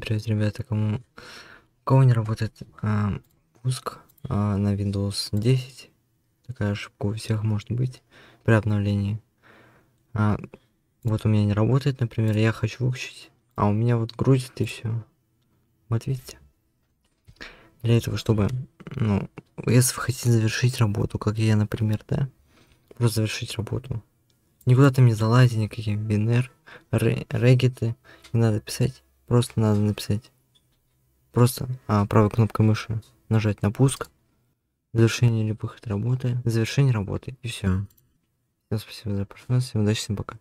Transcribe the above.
Привет, ребята, кому у кого не работает пуск а, э, а, на Windows 10, такая ошибка у всех может быть при обновлении. А, вот у меня не работает, например, я хочу выключить, а у меня вот грузит и все. Вот видите? Для этого, чтобы, ну, если вы хотите завершить работу, как я, например, да, просто завершить работу. Никуда там не залазить, никакие бинер, региты, не надо писать Просто надо написать. Просто а, правой кнопкой мыши нажать на пуск. Завершение любых работы. Завершение работы. И все. Всем спасибо за просмотр. Всем удачи, всем пока.